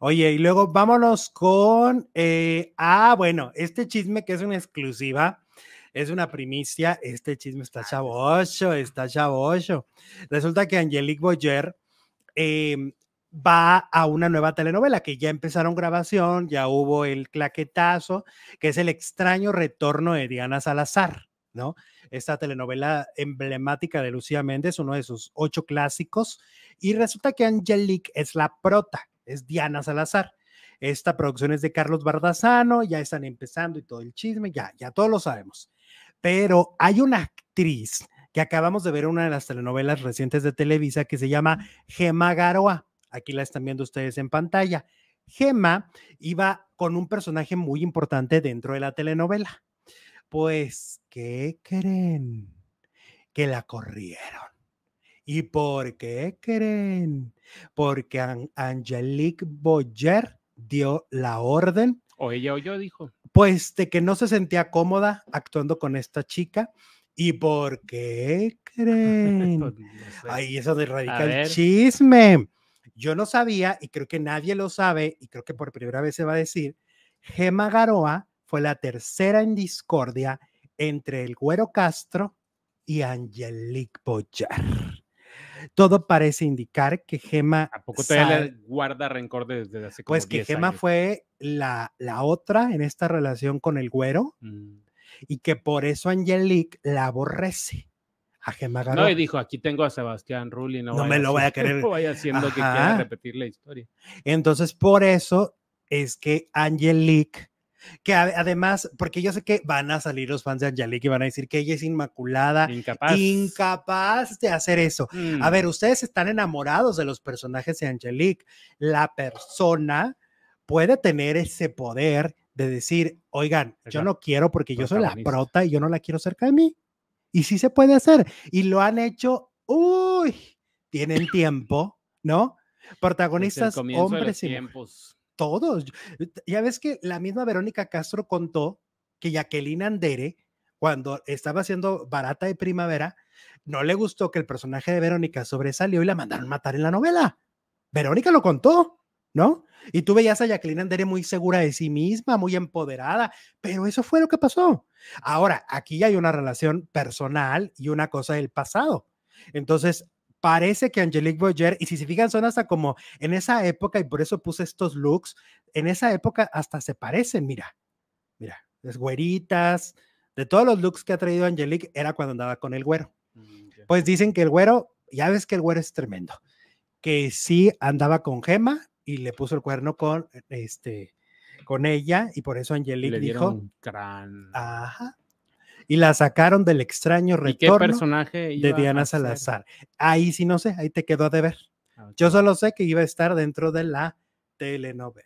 Oye, y luego vámonos con, eh, ah, bueno, este chisme que es una exclusiva, es una primicia, este chisme está ah, chavocho, está chavocho. Resulta que Angelique Boyer em, va a una nueva telenovela que ya empezaron grabación, ya hubo el claquetazo, que es el extraño retorno de Diana Salazar, ¿no? Esta telenovela emblemática de Lucía Méndez, uno de sus ocho clásicos, y resulta que Angelique es la prota es Diana Salazar. Esta producción es de Carlos Bardazano, ya están empezando y todo el chisme, ya, ya todos lo sabemos. Pero hay una actriz que acabamos de ver en una de las telenovelas recientes de Televisa que se llama Gema Garoa. Aquí la están viendo ustedes en pantalla. Gemma iba con un personaje muy importante dentro de la telenovela. Pues, ¿qué creen? Que la corrieron. ¿Y por qué creen? Porque Angelique Boyer dio la orden. O ella o yo dijo. Pues de que no se sentía cómoda actuando con esta chica. ¿Y por qué creen? Pues, Ahí es donde radica el chisme. Yo no sabía, y creo que nadie lo sabe, y creo que por primera vez se va a decir, Gema Garoa fue la tercera en discordia entre el Güero Castro y Angelique Boyer. Todo parece indicar que Gema. ¿A poco todavía le guarda rencor desde hace como Pues que Gemma Gema fue la, la, otra en esta relación con el güero mm. y que por eso Angelique la aborrece a Gemma No, y dijo, aquí tengo a Sebastián Rulli, no, me lo voy a querer. No vaya haciendo que quiera repetir la historia. Entonces, por eso es que Angelique que además, porque yo sé que van a salir los fans de Angelique y van a decir que ella es inmaculada, incapaz, de hacer eso. A mm. ver, ustedes están enamorados de los personajes de Angelique. La persona puede tener ese poder de decir, oigan, yo no quiero porque yo soy la prota y yo no la quiero cerca de mí. Y sí se puede hacer. Y lo han hecho, uy, tienen tiempo, ¿no? Protagonistas, hombres y todos. Eh, ya ves que la misma Verónica Castro contó que Jacqueline Andere, cuando estaba haciendo Barata de Primavera, no le gustó que el personaje de Verónica sobresalió y la mandaron matar en la novela. Verónica lo contó, ¿no? Y tú veías a Jacqueline Andere muy segura de sí misma, muy empoderada, pero eso fue lo que pasó. Ahora, aquí hay una relación personal y una cosa del pasado. Entonces, parece que Angelique Boyer, y si se fijan, son hasta como en esa época, y por eso puse estos looks, en esa época hasta se parecen, mira, mira, es güeritas, de todos los looks que ha traído Angelique era cuando andaba con el güero. Mm, pues dicen que el güero, ya ves que el güero es tremendo, que sí andaba con Gema y le puso el cuerno con este con ella y por eso Angelique le dijo, ajá, y la sacaron del extraño retorno personaje de Diana Salazar. Ahí sí no sé, ahí te quedó a ver. Ah, Yo solo sé que iba a estar dentro de la telenovela.